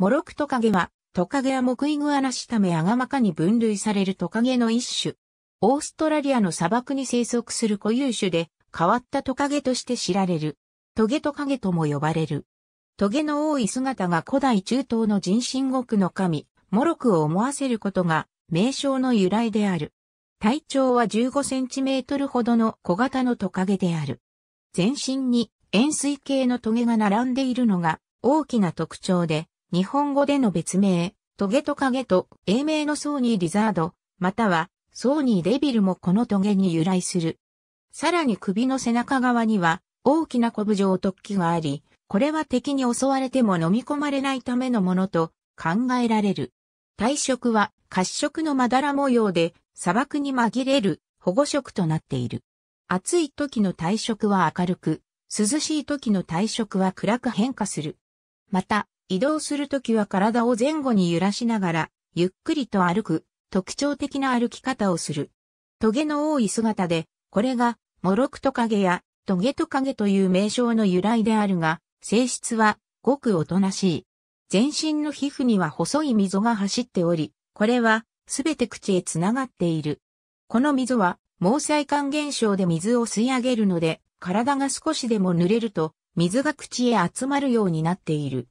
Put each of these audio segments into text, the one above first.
モロクトカゲは、トカゲはモクイグアナシタメアガマカに分類されるトカゲの一種。オーストラリアの砂漠に生息する固有種で、変わったトカゲとして知られる。トゲトカゲとも呼ばれる。トゲの多い姿が古代中東の人心国の神、モロクを思わせることが、名称の由来である。体長は15センチメートルほどの小型のトカゲである。全身に円錐形のトゲが並んでいるのが大きな特徴で、日本語での別名、トゲトカゲと英名のソーニーリザード、またはソーニーデビルもこのトゲに由来する。さらに首の背中側には大きなコブ状突起があり、これは敵に襲われても飲み込まれないためのものと考えられる。体色は褐色のまだら模様で砂漠に紛れる保護色となっている。暑い時の体色は明るく、涼しい時の体色は暗く変化する。また、移動するときは体を前後に揺らしながら、ゆっくりと歩く、特徴的な歩き方をする。トゲの多い姿で、これが、モロクトカゲや、トゲトカゲという名称の由来であるが、性質は、ごくおとなしい。全身の皮膚には細い溝が走っており、これは、すべて口へつながっている。この溝は、毛細管現象で水を吸い上げるので、体が少しでも濡れると、水が口へ集まるようになっている。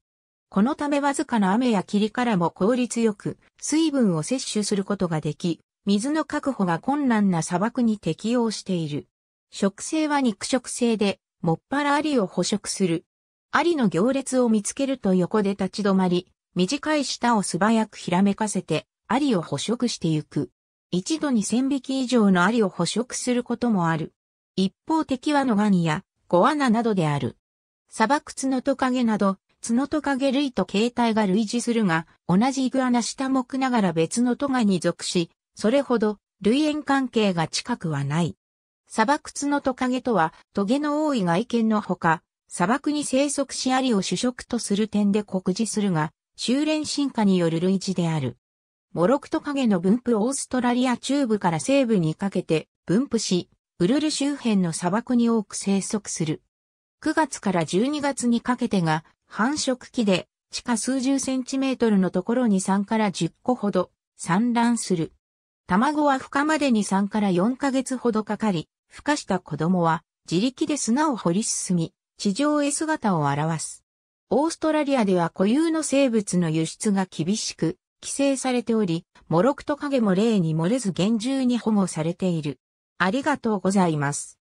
このためわずかな雨や霧からも効率よく水分を摂取することができ、水の確保が困難な砂漠に適応している。食性は肉食性で、もっぱらアリを捕食する。アリの行列を見つけると横で立ち止まり、短い舌を素早くひらめかせて、アリを捕食してゆく。一度に千匹以上のアリを捕食することもある。一方敵はノガニやゴアナなどである。砂漠ツノトカゲなど、角トカゲ類と形態が類似するが、同じイグアナ下目ながら別のトガに属し、それほど類縁関係が近くはない。砂漠角トカゲとは、トゲの多い外見のほか、砂漠に生息しアリを主食とする点で酷似するが、修練進化による類似である。モロクトカゲの分布オーストラリア中部から西部にかけて分布し、ウルル周辺の砂漠に多く生息する。9月から12月にかけてが繁殖期で地下数十センチメートルのところに3から10個ほど産卵する。卵は孵化までに3から4ヶ月ほどかかり、孵化した子供は自力で砂を掘り進み、地上へ姿を現す。オーストラリアでは固有の生物の輸出が厳しく規制されており、モロクトカゲも例に漏れず厳重に保護されている。ありがとうございます。